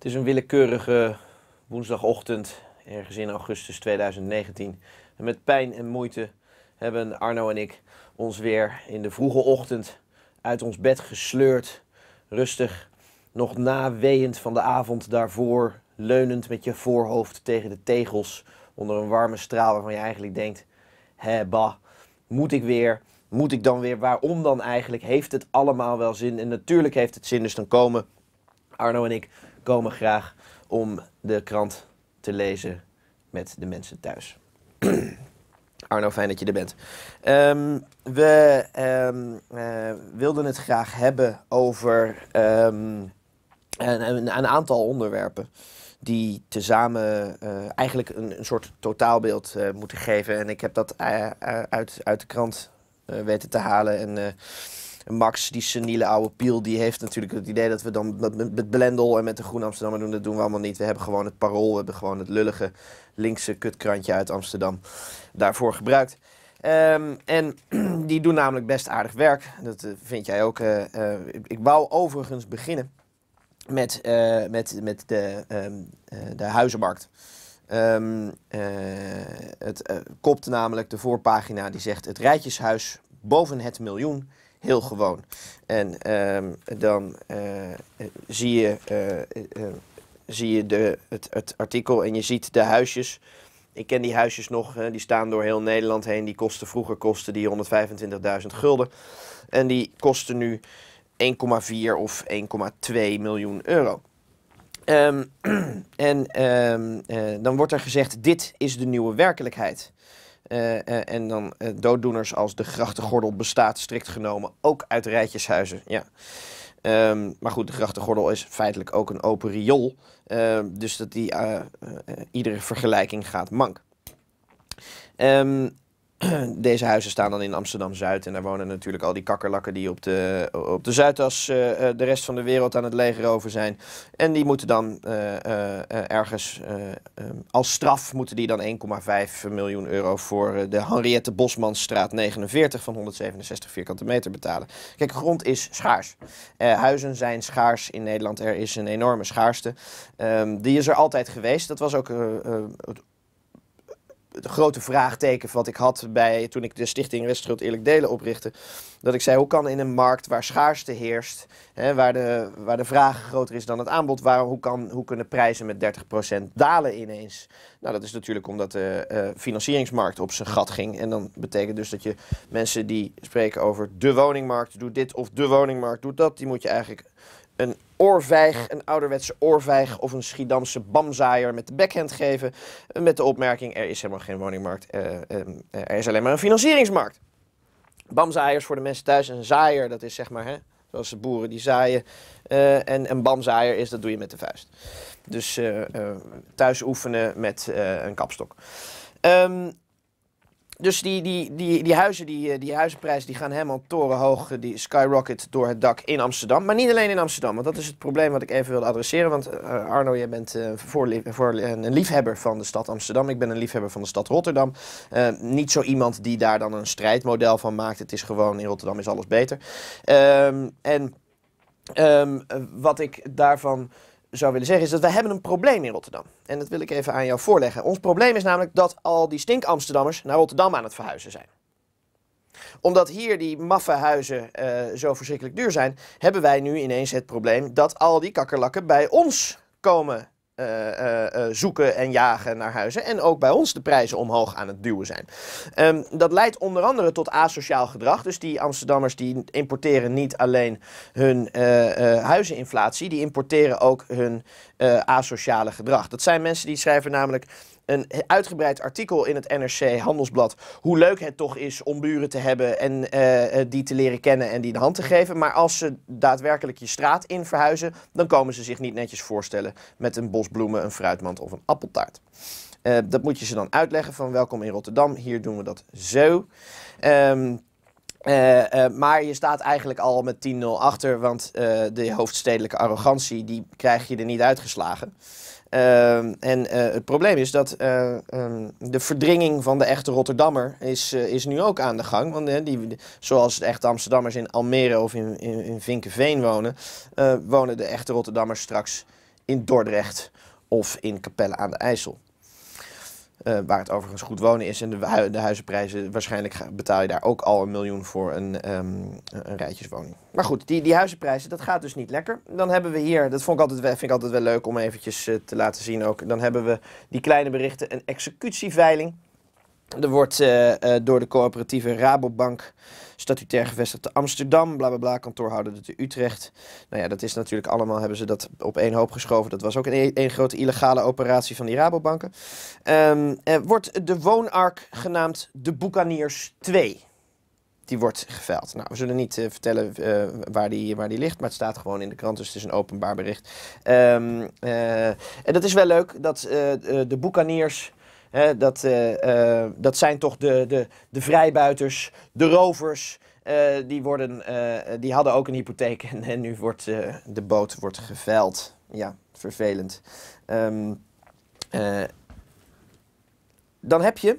Het is een willekeurige woensdagochtend, ergens in augustus 2019. En met pijn en moeite hebben Arno en ik ons weer in de vroege ochtend uit ons bed gesleurd. Rustig, nog naweend van de avond daarvoor, leunend met je voorhoofd tegen de tegels. Onder een warme straal waarvan je eigenlijk denkt: hé, bah, moet ik weer? Moet ik dan weer? Waarom dan eigenlijk? Heeft het allemaal wel zin? En natuurlijk heeft het zin, dus dan komen Arno en ik komen graag om de krant te lezen met de mensen thuis. Arno, fijn dat je er bent. Ehm, we ehm, eh, wilden het graag hebben over ehm, een, een, aantal onderwerpen die tezamen uh, eigenlijk een, een, soort totaalbeeld eh, moeten geven. En ik heb dat uit, uit de krant weten te halen. En Max, die seniele oude piel, die heeft natuurlijk het idee dat we dan met, met Blendel en met de Groen Amsterdammer doen. Dat doen we allemaal niet. We hebben gewoon het parool, we hebben gewoon het lullige linkse kutkrantje uit Amsterdam daarvoor gebruikt. Ehm, en die doen namelijk best aardig werk. Dat eh, vind jij ook. Eh, eh, ik wou overigens beginnen met, met, met de, ehm, de huizenmarkt. Ehm, het kopt namelijk de voorpagina die zegt: Het Rijtjeshuis boven het miljoen heel gewoon. En ehm, dan eh, zie je, eh, eh, zie je de, het, het, artikel en je ziet de huisjes. Ik ken die huisjes nog, die staan door heel Nederland heen. Die kosten, vroeger kosten die 125.000 gulden. En die kosten nu 1,4 of 1,2 miljoen euro. Ehm, en ehm, dan wordt er gezegd, dit is de nieuwe werkelijkheid. Eh, eh, en dan eh, dooddoeners als de grachtengordel bestaat strikt genomen ook uit rijtjeshuizen. Ja. Ehm, maar goed, de grachtengordel is feitelijk ook een open riool. Ehm, dus dat die, iedere vergelijking gaat mank. Um, deze huizen staan dan in Amsterdam-Zuid. En daar wonen natuurlijk al die kakkerlakken die op de, op de Zuidas eh, eh, de rest van de wereld aan het leger over zijn. En die moeten dan eh, ergens als straf moeten die dan 1,5 miljoen euro voor de Henriette Bosmansstraat 49 van 167 vierkante meter betalen. Kijk, grond is schaars. huizen zijn schaars in Nederland. Er is een enorme schaarste. Ehm, die is er altijd geweest. Dat was ook het de grote vraagteken wat ik had bij, toen ik de stichting Restschuld Eerlijk Delen oprichtte. Dat ik zei, hoe kan in een markt waar schaarste heerst, hè, waar, de, waar de vraag groter is dan het aanbod, waar, hoe, kan, hoe kunnen prijzen met 30% dalen ineens? Nou, dat is natuurlijk omdat de eh, financieringsmarkt op zijn gat ging. En dan betekent dus dat je mensen die spreken over de woningmarkt, doet dit of de woningmarkt, doet dat, die moet je eigenlijk een oorvijg, een ouderwetse oorvijg of een Schiedamse bamzaaier met de backhand geven. Eh, met de opmerking, er is helemaal geen woningmarkt, eh, ehm, eh, er is alleen maar een financieringsmarkt. Bamzaaiers voor de mensen thuis, een zaaier, dat is zeg maar, hè, zoals de boeren die zaaien. en een bamzaaier is, dat doe je met de vuist. Dus thuis oefenen met een kapstok. Ehm, dus die, die, die, die, huizen, die, eh, die huizenprijzen die gaan helemaal torenhoog, eh, die skyrocket door het dak in Amsterdam. Maar niet alleen in Amsterdam, want dat is het probleem wat ik even wilde adresseren. Want eh, Arno, jij bent voor, voor een liefhebber van de stad Amsterdam. Ik ben een liefhebber van de stad Rotterdam. niet zo iemand die daar dan een strijdmodel van maakt. Het is gewoon, in Rotterdam is alles beter. Ehm, en ehm, wat ik daarvan zou willen zeggen is dat wij hebben een probleem in Rotterdam. En dat wil ik even aan jou voorleggen. Ons probleem is namelijk dat al die stink-Amsterdammers naar Rotterdam aan het verhuizen zijn. Omdat hier die maffe huizen eh, zo verschrikkelijk duur zijn, hebben wij nu ineens het probleem dat al die kakkerlakken bij ons komen eh, eh, eh, zoeken en jagen naar huizen. En ook bij ons de prijzen omhoog aan het duwen zijn. Ehm, dat leidt onder andere tot asociaal gedrag. Dus die Amsterdammers die importeren niet alleen hun huizeninflatie, die importeren ook hun asociale gedrag. Dat zijn mensen die schrijven namelijk een uitgebreid artikel in het NRC Handelsblad. Hoe leuk het toch is om buren te hebben en eh, eh, die te leren kennen en die de hand te geven. Maar als ze daadwerkelijk je straat in verhuizen, dan komen ze zich niet netjes voorstellen met een bos bloemen, een fruitmand of een appeltaart. Eh, dat moet je ze dan uitleggen van welkom in Rotterdam, hier doen we dat zo. Ehm, eh, eh, maar je staat eigenlijk al met 10-0 achter, want eh, de hoofdstedelijke arrogantie die krijg je er niet uitgeslagen. Ehm, en het probleem is dat ehm, de verdringing van de echte Rotterdammer is, is nu ook aan de gang. Want die, zoals de echte Amsterdammers in Almere of in, in, in Vinkenveen wonen, wonen de echte Rotterdammers straks in Dordrecht of in Capelle aan de IJssel. Eh, waar het overigens goed wonen is en de, de, huizenprijzen, waarschijnlijk betaal je daar ook al een miljoen voor een, ehm, een rijtjeswoning. Maar goed, die, die huizenprijzen, dat gaat dus niet lekker. Dan hebben we hier, dat vond ik altijd, wel, vind ik altijd wel leuk om eventjes eh, te laten zien ook, dan hebben we die kleine berichten, een executieveiling. Er wordt eh, eh, door de coöperatieve Rabobank statutair gevestigd te Amsterdam, bla bla bla, kantoorhouder te Utrecht. Nou ja, dat is natuurlijk allemaal, hebben ze dat op één hoop geschoven. Dat was ook een, e-, een grote illegale operatie van die Rabobanken. Um, wordt de woonark genaamd de Boekaniers 2 die wordt geveild. Nou, we zullen niet eh, vertellen waar, die, waar die ligt, maar het staat gewoon in de krant, dus het is een openbaar bericht. Ehm, en dat is wel leuk dat de boekaniers dat, eh, eh, dat zijn toch de, de, de vrijbuiters, de rovers. Eh, die, worden, die hadden ook een hypotheek en, en nu wordt de boot wordt geveild. Ja, vervelend. Ehm, dan heb je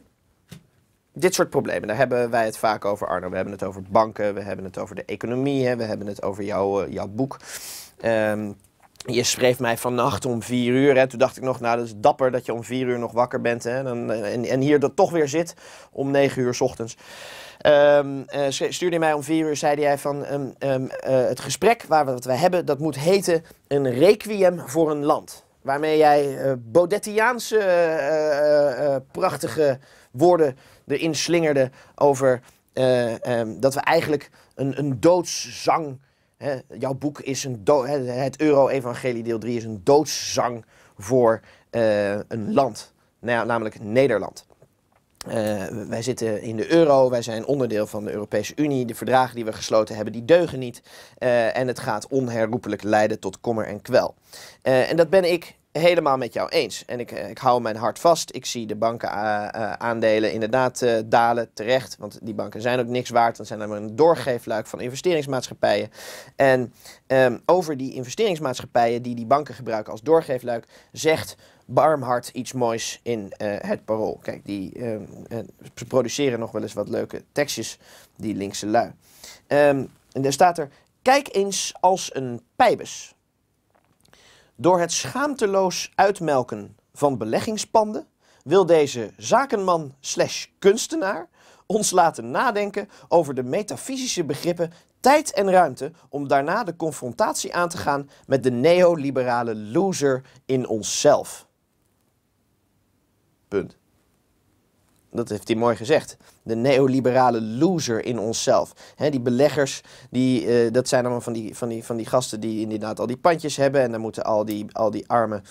dit soort problemen. Daar hebben wij het vaak over, Arno. We hebben het over banken, we hebben het over de economie, hè, we hebben het over jouw, jouw boek. Um, je schreef mij vannacht om vier uur. Hè. Toen dacht ik nog, nou dat is dapper dat je om vier uur nog wakker bent. Hè. En, eh, en, en hier dat toch weer zit om negen uur s ochtends. Um, uh, stuurde mij om vier uur, zei jij van ehm, ehm, eh, het gesprek waar we, wat we hebben, dat moet heten een requiem voor een land. Waarmee jij uh, prachtige woorden erin slingerde over dat we eigenlijk een, een doodszang jouw boek is een dood, het Euro-Evangelie deel 3 is een doodszang voor eh, een land, namelijk Nederland. Eh, wij zitten in de euro, wij zijn onderdeel van de Europese Unie. De verdragen die we gesloten hebben, die deugen niet. Eh, en het gaat onherroepelijk leiden tot kommer en kwel. en dat ben ik helemaal met jou eens. En ik, eh, ik hou mijn hart vast. Ik zie de bankenaandelen eh, eh, inderdaad dalen terecht. Want die banken zijn ook niks waard. Dan zijn er maar een doorgeefluik van investeringsmaatschappijen. En ehm, over die investeringsmaatschappijen die die banken gebruiken als doorgeefluik, zegt Barmhart iets moois in het parool. Kijk, die ehm, ze produceren nog wel eens wat leuke tekstjes, die linkse lui. Ehm, en daar staat er: Kijk eens als een pijbus. Door het schaamteloos uitmelken van beleggingspanden wil deze zakenman slash kunstenaar ons laten nadenken over de metafysische begrippen tijd en ruimte om daarna de confrontatie aan te gaan met de neoliberale loser in onszelf. Punt dat heeft hij mooi gezegd, de neoliberale loser in onszelf. He, die beleggers, die, eh, dat zijn allemaal van die, van, die, van die gasten die inderdaad al die pandjes hebben. En dan moeten al die, al die arme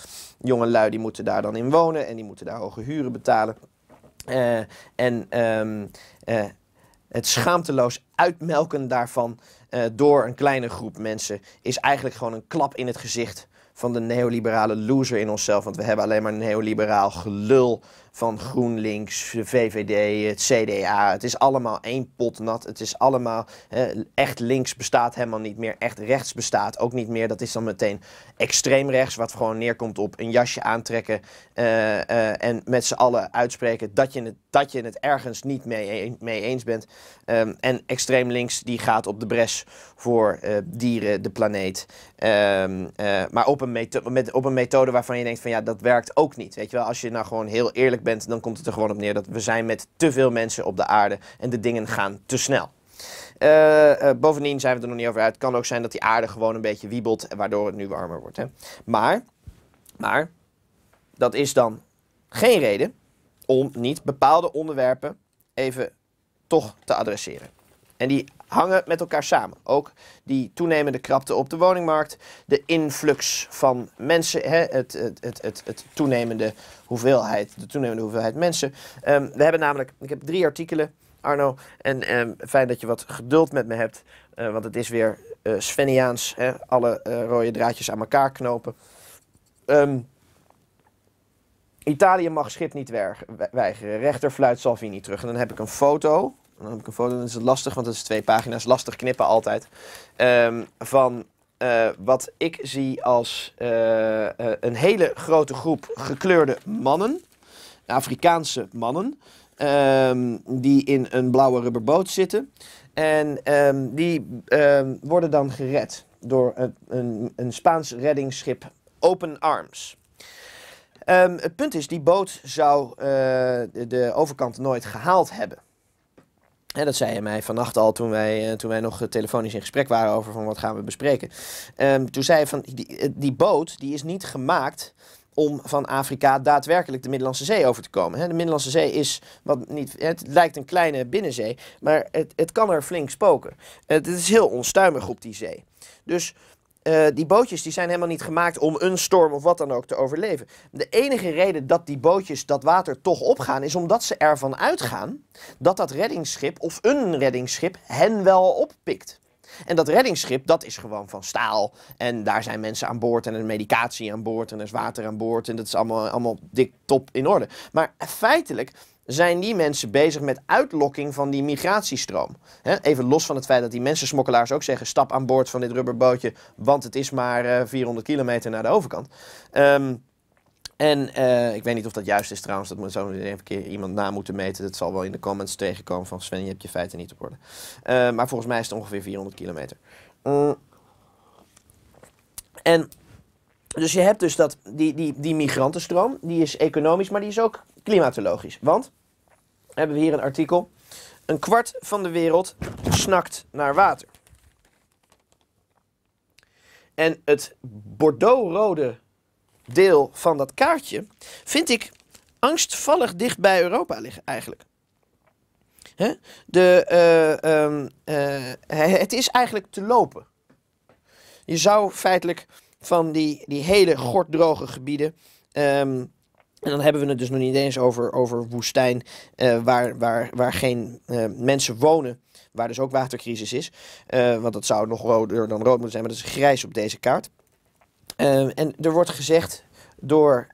jonge lui, die moeten daar dan in wonen. En die moeten daar hoge huren betalen. Eh, en ehm, eh, het schaamteloos uitmelken daarvan eh, door een kleine groep mensen is eigenlijk gewoon een klap in het gezicht van de neoliberale loser in onszelf. Want we hebben alleen maar neoliberaal gelul van GroenLinks, VVD, het CDA. Het is allemaal één pot nat. Het is allemaal echt links bestaat helemaal niet meer. Echt rechts bestaat ook niet meer. Dat is dan meteen extreem rechts, wat gewoon neerkomt op een jasje aantrekken eh, eh, en met z'n allen uitspreken dat je het, dat je het ergens niet mee, e-, mee eens bent. Ehm, en extreem extreem links die gaat op de bres voor eh, dieren, de planeet. Ehm, eh, maar op een, met, op een methode waarvan je denkt van ja, dat werkt ook niet. Weet je wel, als je nou gewoon heel eerlijk bent, dan komt het er gewoon op neer dat we zijn met te veel mensen op de aarde en de dingen gaan te snel. Eh, bovendien zijn we er nog niet over uit. Het kan ook zijn dat die aarde gewoon een beetje wiebelt, waardoor het nu warmer wordt. Hè? Maar, maar, dat is dan geen reden om niet bepaalde onderwerpen even toch te adresseren. En die hangen met elkaar samen. Ook die toenemende krapte op de woningmarkt, de influx van mensen, hè, het, het, het, het, toenemende hoeveelheid, de toenemende hoeveelheid mensen. Ehm, we hebben namelijk, ik heb drie artikelen, Arno, en ehm, fijn dat je wat geduld met me hebt, eh, want het is weer eh, Sveniaans, hè, alle eh, rode draadjes aan elkaar knopen. Ehm, Italië mag schip niet weigeren. Rechter fluit Salvini terug. En dan heb ik een foto dan heb ik een foto, dan is het lastig, want het is twee pagina's, lastig knippen altijd. Ehm, van eh, wat ik zie als eh, eh, een hele grote groep gekleurde mannen, Afrikaanse mannen, ehm, die in een blauwe rubberboot zitten. En ehm, die worden dan gered door een, een, een Spaans reddingsschip Open Arms. het punt is, die boot zou de overkant nooit gehaald hebben. En dat zei hij mij vannacht al toen wij, eh, toen wij nog eh, telefonisch in gesprek waren over van wat gaan we bespreken. Ehm, toen zei hij van die, eh, die boot die is niet gemaakt om van Afrika daadwerkelijk de Middellandse Zee over te komen. De Middellandse Zee is, wat niet, het lijkt een kleine binnenzee, maar het, het kan er flink spoken. Het, is heel onstuimig op die zee. Dus eh, die bootjes die zijn helemaal niet gemaakt om een storm of wat dan ook te overleven. De enige reden dat die bootjes dat water toch opgaan, is omdat ze ervan uitgaan dat dat reddingsschip of een reddingsschip hen wel oppikt. En dat reddingsschip, dat is gewoon van staal. En daar zijn mensen aan boord en er is medicatie aan boord en er is water aan boord. En dat is allemaal, allemaal dik top in orde. Maar feitelijk zijn die mensen bezig met uitlokking van die migratiestroom. even los van het feit dat die mensen-smokkelaars ook zeggen: stap aan boord van dit rubberbootje, want het is maar 400 eh, kilometer naar de overkant. Ehm, en eh, ik weet niet of dat juist is trouwens, dat moet zo even een keer iemand na moeten meten. Dat zal wel in de comments tegenkomen van Sven, je hebt je feiten niet op orde. Ehm, maar volgens mij is het ongeveer 400 kilometer. Mm. en dus je hebt dus dat, die, die, die migrantenstroom, die is economisch, maar die is ook klimatologisch. Want, hebben we hier een artikel, een kwart van de wereld snakt naar water. En het bordeauxrode deel van dat kaartje vind ik angstvallig dicht bij Europa liggen eigenlijk. De, eh, ehm, eh, het is eigenlijk te lopen. Je zou feitelijk van die, die hele gortdroge gebieden ehm, en dan hebben we het dus nog niet eens over, over woestijn, eh, waar, waar, waar geen eh, mensen wonen, waar dus ook watercrisis is. Uh, want dat zou nog roder dan rood moeten zijn, maar dat is grijs op deze kaart. en er wordt gezegd door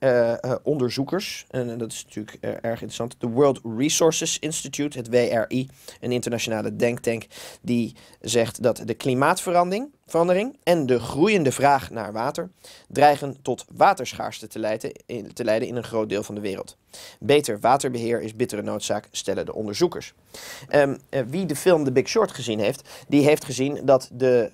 onderzoekers, en dat is natuurlijk erg interessant, de World Resources Institute, het WRI, een internationale denktank, die zegt dat de klimaatverandering verandering en de groeiende vraag naar water dreigen tot waterschaarste te leiden, in, te leiden in een groot deel van de wereld. Beter waterbeheer is bittere noodzaak, stellen de onderzoekers. Ehm, eh, wie de film The Big Short gezien heeft, die heeft gezien dat de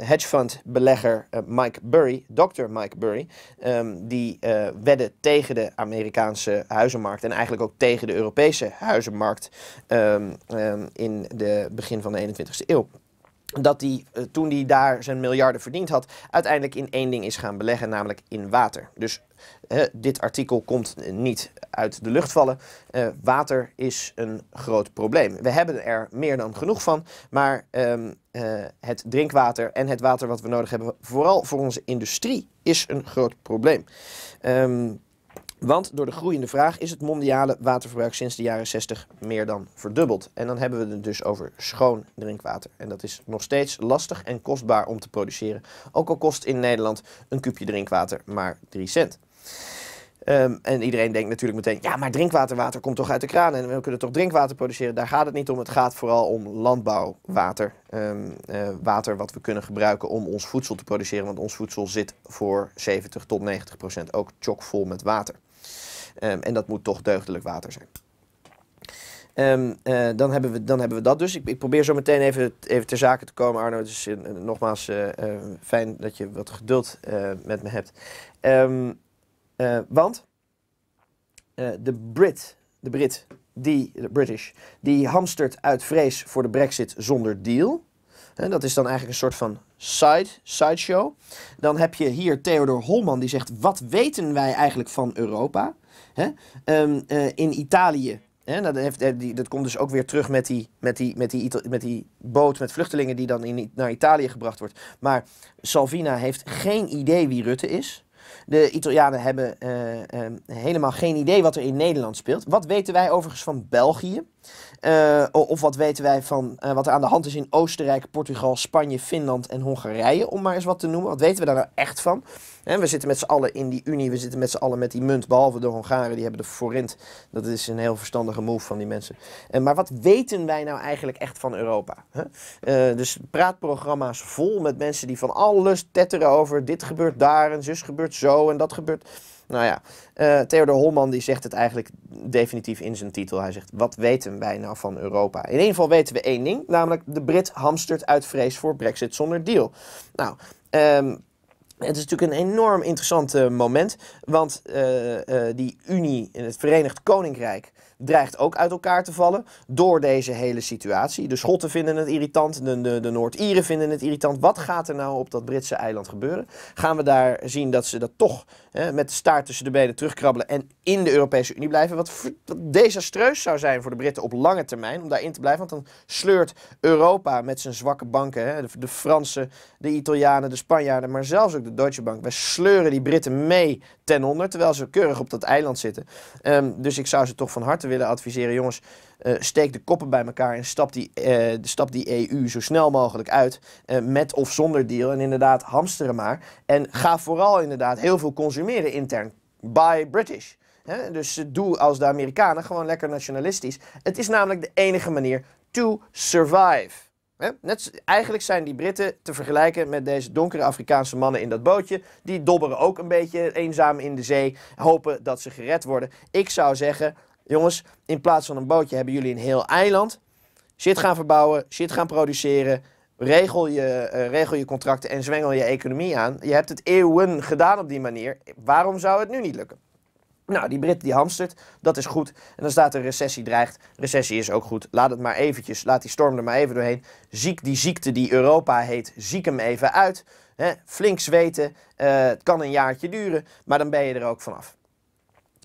uh, um, belegger Mike Burry, dokter Mike Burry, ehm, die wedde tegen de Amerikaanse huizenmarkt en eigenlijk ook tegen de Europese huizenmarkt in het begin van de 21ste eeuw dat hij, eh, toen hij daar zijn miljarden verdiend had, uiteindelijk in één ding is gaan beleggen, namelijk in water. Dus eh, dit artikel komt eh, niet uit de lucht vallen. water is een groot probleem. We hebben er meer dan genoeg van, maar ehm, het drinkwater en het water wat we nodig hebben, vooral voor onze industrie, is een groot probleem. Um, want door de groeiende vraag is het mondiale waterverbruik sinds de jaren 60 meer dan verdubbeld. En dan hebben we het dus over schoon drinkwater. En dat is nog steeds lastig en kostbaar om te produceren. Ook al kost in Nederland een kupje drinkwater maar 3 cent. Ehm, en iedereen denkt natuurlijk meteen, ja, maar drinkwaterwater komt toch uit de kraan en we kunnen toch drinkwater produceren. Daar gaat het niet om. Het gaat vooral om landbouwwater. Ehm, eh, water wat we kunnen gebruiken om ons voedsel te produceren, want ons voedsel zit voor 70 tot 90 procent ook chockvol met water. Ehm, en dat moet toch deugdelijk water zijn. Eh, dan, hebben we, dan hebben we dat dus. Ik, ik, probeer zo meteen even, even ter zake te komen, Arno. Het is eh, nogmaals fijn dat je wat geduld met me hebt. Eh, want eh, de Brit, de Brit, die, de British, die hamstert uit vrees voor de brexit zonder deal. dat is dan eigenlijk een soort van side, sideshow. Dan heb je hier Theodor Holman die zegt, wat weten wij eigenlijk van Europa? Hè? Ehm, eh, in Italië nou, dat, heeft, die, dat, komt dus ook weer terug met die, met, die, met, die, met die, boot met vluchtelingen die dan in, naar Italië gebracht wordt. Maar Salvina heeft geen idee wie Rutte is. De Italianen hebben eh, ehm, helemaal geen idee wat er in Nederland speelt. Wat weten wij overigens van België? Eh, of wat weten wij van eh, wat er aan de hand is in Oostenrijk, Portugal, Spanje, Finland en Hongarije, om maar eens wat te noemen. Wat weten we daar nou echt van? En we zitten met z'n allen in die unie, we zitten met z'n allen met die munt, behalve de Hongaren, die hebben de forint. Dat is een heel verstandige move van die mensen. En, eh, maar wat weten wij nou eigenlijk echt van Europa? Hè? Eh, dus praatprogramma's vol met mensen die van alles tetteren over dit gebeurt daar en zus gebeurt zo en dat gebeurt... Nou ja, uh, Theodor Holman die zegt het eigenlijk definitief in zijn titel. Hij zegt, wat weten wij nou van Europa? In ieder geval weten we één ding, namelijk de Brit hamstert uit vrees voor brexit zonder deal. Nou, um, het is natuurlijk een enorm interessant moment, want eh, eh, die Unie in het Verenigd Koninkrijk dreigt ook uit elkaar te vallen door deze hele situatie. De Schotten vinden het irritant, de, de, de Noord-Ieren vinden het irritant. Wat gaat er nou op dat Britse eiland gebeuren? Gaan we daar zien dat ze dat toch hè, met de staart tussen de benen terugkrabbelen en in de Europese Unie blijven? Wat, desastreus zou zijn voor de Britten op lange termijn om daarin te blijven. Want dan sleurt Europa met zijn zwakke banken, hè, de, Fransen, de Italianen, de Spanjaarden, maar zelfs ook de Deutsche Bank. Wij sleuren die Britten mee ten onder, terwijl ze keurig op dat eiland zitten. Ehm, dus ik zou ze toch van harte willen adviseren, jongens, eh, steek de koppen bij elkaar en stap die, uh, stap die EU zo snel mogelijk uit. Uh, met of zonder deal. En inderdaad, hamsteren maar. En ga vooral inderdaad heel veel consumeren intern. Buy British. He? Dus doe als de Amerikanen gewoon lekker nationalistisch. Het is namelijk de enige manier to survive. Net, eigenlijk zijn die Britten te vergelijken met deze donkere Afrikaanse mannen in dat bootje. Die dobberen ook een beetje eenzaam in de zee, hopen dat ze gered worden. Ik zou zeggen, jongens, in plaats van een bootje hebben jullie een heel eiland. Shit gaan verbouwen, shit gaan produceren. Regel je, eh, regel je contracten en zwengel je economie aan. Je hebt het eeuwen gedaan op die manier. Waarom zou het nu niet lukken? Nou, die Brit die hamstert, dat is goed. En dan staat er recessie dreigt. Recessie is ook goed. Laat het maar eventjes, laat die storm er maar even doorheen. Ziek die ziekte die Europa heet, ziek hem even uit. flink zweten, eh, het kan een jaartje duren, maar dan ben je er ook vanaf.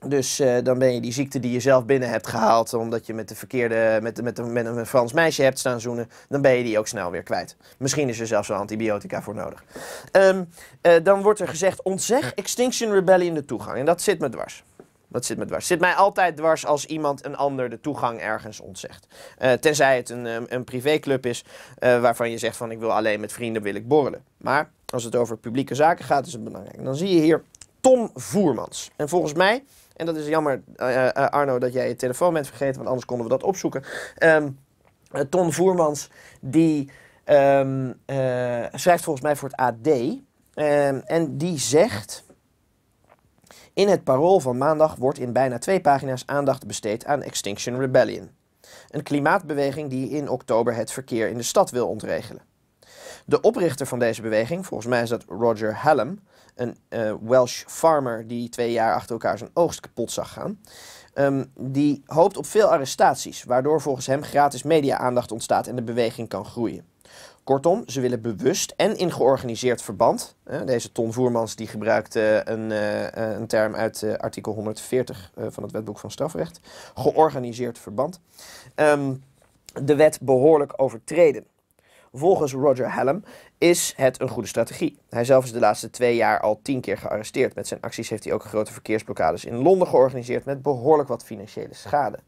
Dus eh, dan ben je die ziekte die je zelf binnen hebt gehaald, omdat je met, de verkeerde, met, met, een, met een Frans meisje hebt staan zoenen, dan ben je die ook snel weer kwijt. Misschien is er zelfs wel antibiotica voor nodig. Ehm, eh, dan wordt er gezegd, ontzeg Extinction Rebellion de toegang. En dat zit me dwars. Dat zit me dwars. Zit mij altijd dwars als iemand een ander de toegang ergens ontzegt. Eh, tenzij het een, ehm, een, privéclub is waarvan je zegt van ik wil alleen met vrienden wil ik borrelen. Maar als het over publieke zaken gaat is het belangrijk. dan zie je hier Tom Voermans. En volgens mij en dat is jammer, eh, eh, eh, Arno, dat jij je telefoon bent vergeten, want anders konden we dat opzoeken. Ehm, Ton Voermans, die ehm, schrijft volgens mij voor het AD. Ehm, en die zegt. In het parool van maandag wordt in bijna twee pagina's aandacht besteed aan Extinction Rebellion. Een klimaatbeweging die in oktober het verkeer in de stad wil ontregelen. De oprichter van deze beweging, volgens mij is dat Roger Hallam, een eh, Welsh farmer die twee jaar achter elkaar zijn oogst kapot zag gaan. Ehm, die hoopt op veel arrestaties, waardoor volgens hem gratis media-aandacht ontstaat en de beweging kan groeien. Kortom, ze willen bewust en in georganiseerd verband. deze Ton Voermans die gebruikte een, eh, eh, een term uit artikel 140 van het wetboek van strafrecht. Georganiseerd verband. Ehm, de wet behoorlijk overtreden. Volgens Roger Hallam is het een goede strategie. Hij zelf is de laatste twee jaar al tien keer gearresteerd. Met zijn acties heeft hij ook grote verkeersblokkades in Londen georganiseerd met behoorlijk wat financiële schade.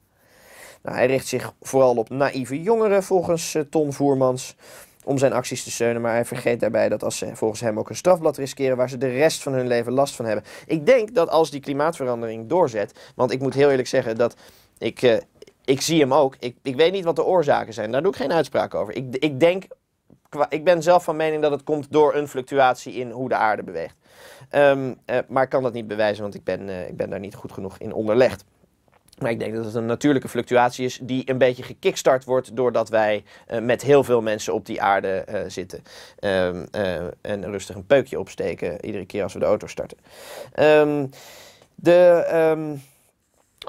Nou, hij richt zich vooral op naïeve jongeren, volgens uh, Ton Voermans, om zijn acties te steunen. Maar hij vergeet daarbij dat als ze volgens hem ook een strafblad riskeren, waar ze de rest van hun leven last van hebben. Ik denk dat als die klimaatverandering doorzet, want ik moet heel eerlijk zeggen dat ik eh, ik zie hem ook. Ik, ik weet niet wat de oorzaken zijn. Daar doe ik geen uitspraak over. Ik, ik denk, ik ben zelf van mening dat het komt door een fluctuatie in hoe de aarde beweegt. Ehm, eh, maar ik kan dat niet bewijzen, want ik ben, eh, ik ben daar niet goed genoeg in onderlegd. Maar ik denk dat het een natuurlijke fluctuatie is die een beetje gekickstart wordt doordat wij eh, met heel veel mensen op die aarde zitten. Ehm, en rustig een peukje opsteken iedere keer als we de auto starten. Um, de...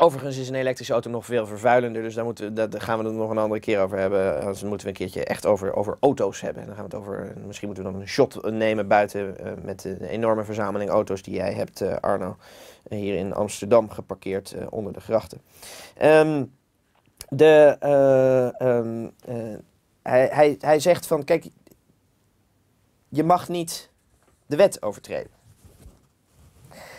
Overigens is een elektrische auto nog veel vervuilender, dus daar, moeten we, gaan we het nog een andere keer over hebben. Dan moeten we een keertje echt over, over auto's hebben. Dan gaan we het over, misschien moeten we dan een shot nemen buiten eh, met de enorme verzameling auto's die jij hebt, eh, Arno, hier in Amsterdam geparkeerd eh, onder de grachten. Ehm, de, ehm, hij, hij, hij zegt van, kijk, je mag niet de wet overtreden.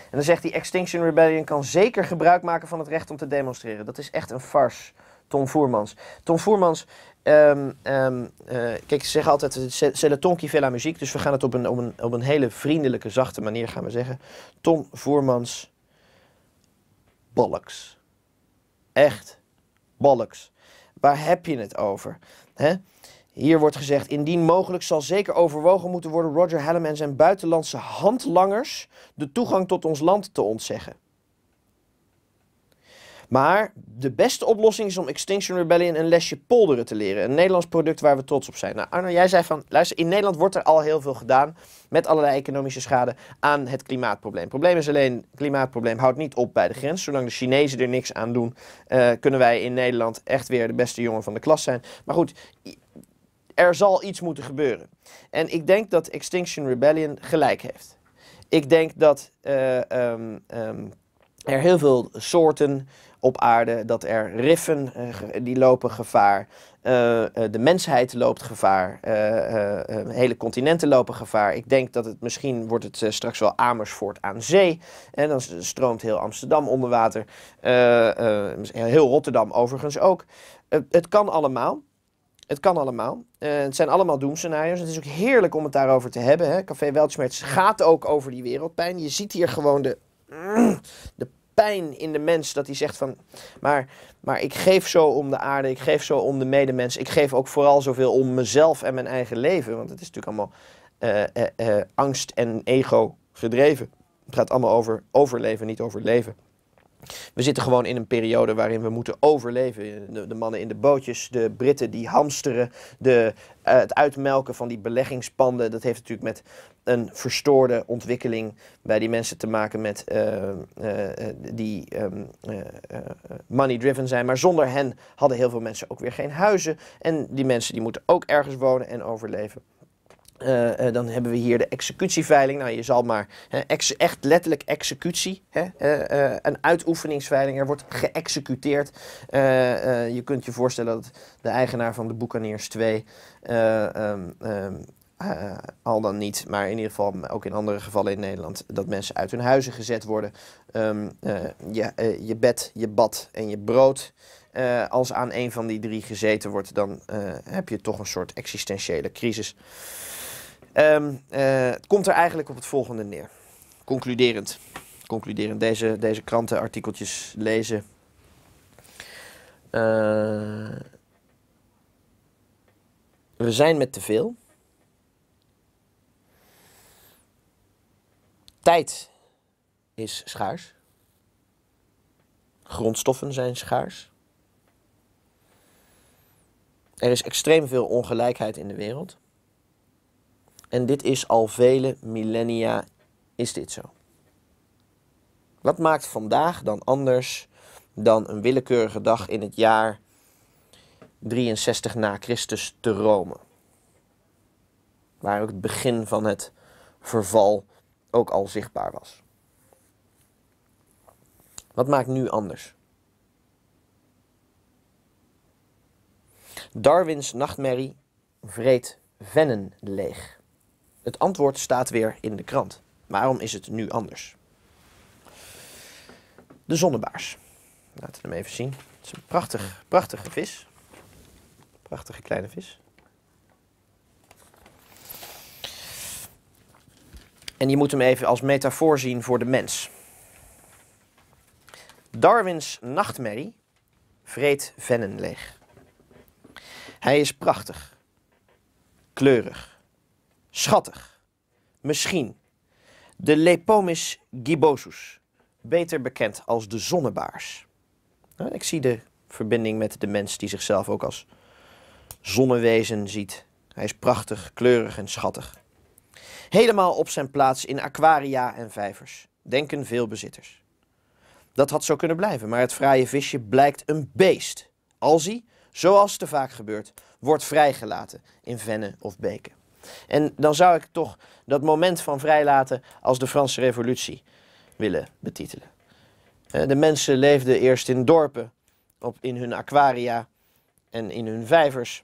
En dan zegt die Extinction Rebellion kan zeker gebruik maken van het recht om te demonstreren. Dat is echt een farce, Tom Voermans. Tom Voermans, ehm, ehm, eh, kijk, ze zeggen altijd, c'est le ton qui fait la muziek. Dus we gaan het op een, op, een, op een hele vriendelijke, zachte manier gaan we zeggen. Tom Voermans, bollocks. Echt, bollocks. Waar heb je het over? Hè? Hier wordt gezegd, indien mogelijk zal zeker overwogen moeten worden Roger Hallam en zijn buitenlandse handlangers de toegang tot ons land te ontzeggen. Maar de beste oplossing is om Extinction Rebellion een lesje polderen te leren. Een Nederlands product waar we trots op zijn. Nou Arno, jij zei van, luister, in Nederland wordt er al heel veel gedaan met allerlei economische schade aan het klimaatprobleem. Het probleem is alleen, het klimaatprobleem houdt niet op bij de grens. Zolang de Chinezen er niks aan doen, eh, kunnen wij in Nederland echt weer de beste jongen van de klas zijn. Maar goed, er zal iets moeten gebeuren. En ik denk dat Extinction Rebellion gelijk heeft. Ik denk dat eh, ehm, ehm, er heel veel soorten op aarde, dat er riffen eh, die lopen gevaar, eh, de mensheid loopt gevaar, hele continenten lopen gevaar. Ik denk dat het misschien wordt het straks wel Amersfoort aan zee en dan stroomt heel Amsterdam onder water, heel Rotterdam overigens ook. het kan allemaal. Het kan allemaal. Eh, het zijn allemaal doemscenario's. Het is ook heerlijk om het daarover te hebben. Hè? Café Weltschmerz gaat ook over die wereldpijn. Je ziet hier gewoon de, de pijn in de mens dat hij zegt van... Maar, maar ik geef zo om de aarde, ik geef zo om de medemens. Ik geef ook vooral zoveel om mezelf en mijn eigen leven. Want het is natuurlijk allemaal eh, eh, angst en ego gedreven. Het gaat allemaal over overleven, niet over leven. We zitten gewoon in een periode waarin we moeten overleven. De, de mannen in de bootjes, de Britten die hamsteren, de, eh, het uitmelken van die beleggingspanden. Dat heeft natuurlijk met een verstoorde ontwikkeling bij die mensen te maken met, eh, eh, die ehm, money-driven zijn. Maar zonder hen hadden heel veel mensen ook weer geen huizen. En die mensen die moeten ook ergens wonen en overleven. Eh, eh, dan hebben we hier de executieveiling. Nou, je zal maar hè, echt letterlijk executie. Hè, eh, een uitoefeningsveiling. Er wordt geëxecuteerd. je kunt je voorstellen dat de eigenaar van de Boekaneers 2. Ehm, ehm, al dan niet, maar in ieder geval ook in andere gevallen in Nederland, dat mensen uit hun huizen gezet worden. Ehm, je bed, je bad en je brood. als aan een van die drie gezeten wordt, dan heb je toch een soort existentiële crisis. Ehm, eh, het komt er eigenlijk op het volgende neer. Concluderend. Concluderend. Deze, deze krantenartikeltjes lezen. Eh, we zijn met te veel. Tijd is schaars. Grondstoffen zijn schaars. Er is extreem veel ongelijkheid in de wereld. En dit is al vele millennia is dit zo. Wat maakt vandaag dan anders dan een willekeurige dag in het jaar 63 na Christus te Rome? Waar ook het begin van het verval ook al zichtbaar was. Wat maakt nu anders? Darwins nachtmerrie vreet vennen leeg. Het antwoord staat weer in de krant. Waarom is het nu anders? De zonnebaars. Laten we hem even zien. Het is een prachtig, prachtige vis. Prachtige kleine vis. En je moet hem even als metafoor zien voor de mens. Darwins nachtmerrie vreet vennen leeg. Hij is prachtig, kleurig, Schattig. Misschien. De Lepomis gibosus. Beter bekend als de zonnebaars. ik zie de verbinding met de mens die zichzelf ook als zonnewezen ziet. Hij is prachtig, kleurig en schattig. Helemaal op zijn plaats in aquaria en vijvers. Denken veel bezitters. Dat had zo kunnen blijven, maar het fraaie visje blijkt een beest. Als hij, zoals te vaak gebeurt, wordt vrijgelaten in vennen of beken. En dan zou ik toch dat moment van vrijlaten als de Franse Revolutie willen betitelen. Eh, de mensen leefden eerst in dorpen, op, in hun aquaria en in hun vijvers.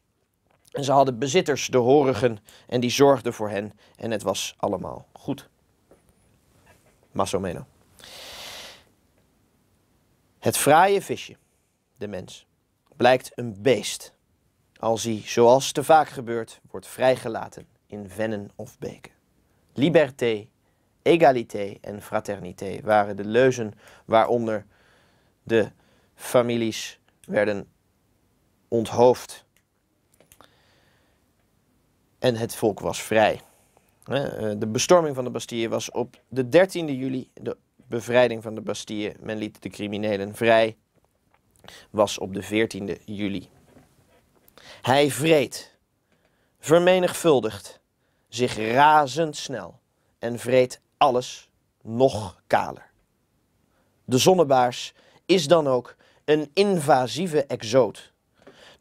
En ze hadden bezitters, de horigen, en die zorgden voor hen. En het was allemaal goed. Masomeno. Het fraaie visje, de mens, blijkt een beest als hij, zoals te vaak gebeurt, wordt vrijgelaten in vennen of beken. Liberté, égalité en fraternité waren de leuzen waaronder de families werden onthoofd. En het volk was vrij. Eh, de bestorming van de Bastille was op de 13e juli de bevrijding van de Bastille. Men liet de criminelen vrij. Was op de 14e juli hij vreet, vermenigvuldigt zich razendsnel en vreet alles nog kaler. De zonnebaars is dan ook een invasieve exoot.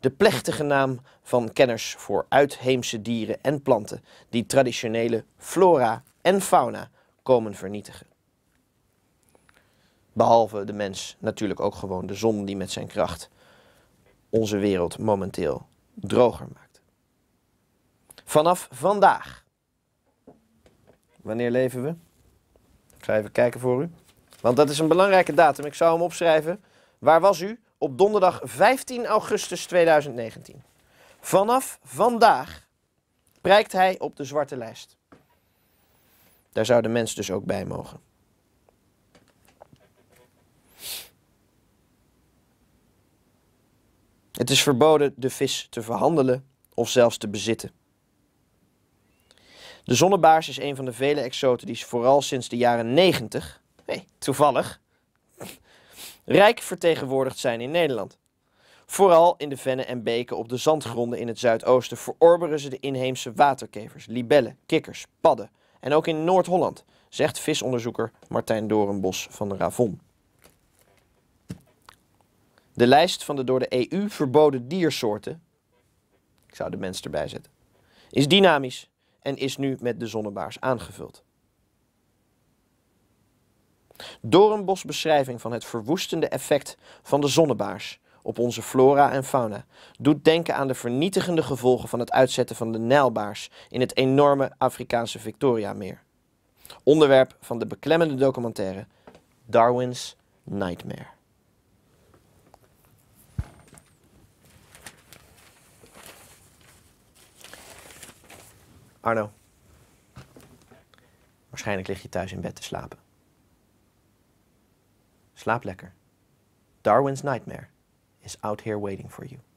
De plechtige naam van kenners voor uitheemse dieren en planten die traditionele flora en fauna komen vernietigen. Behalve de mens natuurlijk ook gewoon de zon die met zijn kracht onze wereld momenteel droger maakt. Vanaf vandaag. Wanneer leven we? Ik ga even kijken voor u. Want dat is een belangrijke datum. Ik zou hem opschrijven. Waar was u? Op donderdag 15 augustus 2019. Vanaf vandaag prijkt hij op de zwarte lijst. Daar zou de mens dus ook bij mogen. Het is verboden de vis te verhandelen of zelfs te bezitten. De zonnebaars is een van de vele exoten die vooral sinds de jaren 90, hey, toevallig, rijk vertegenwoordigd zijn in Nederland. Vooral in de vennen en beken op de zandgronden in het zuidoosten verorberen ze de inheemse waterkevers, libellen, kikkers, padden. En ook in Noord-Holland, zegt visonderzoeker Martijn Dorenbos van de Ravon de lijst van de door de EU verboden diersoorten, ik zou de mens erbij zetten, is dynamisch en is nu met de zonnebaars aangevuld. Doornbos beschrijving van het verwoestende effect van de zonnebaars op onze flora en fauna doet denken aan de vernietigende gevolgen van het uitzetten van de Nijlbaars in het enorme Afrikaanse Victoriameer. Onderwerp van de beklemmende documentaire Darwin's Nightmare. Arno, waarschijnlijk lig je thuis in bed te slapen. Slaap lekker. Darwin's Nightmare is out here waiting for you.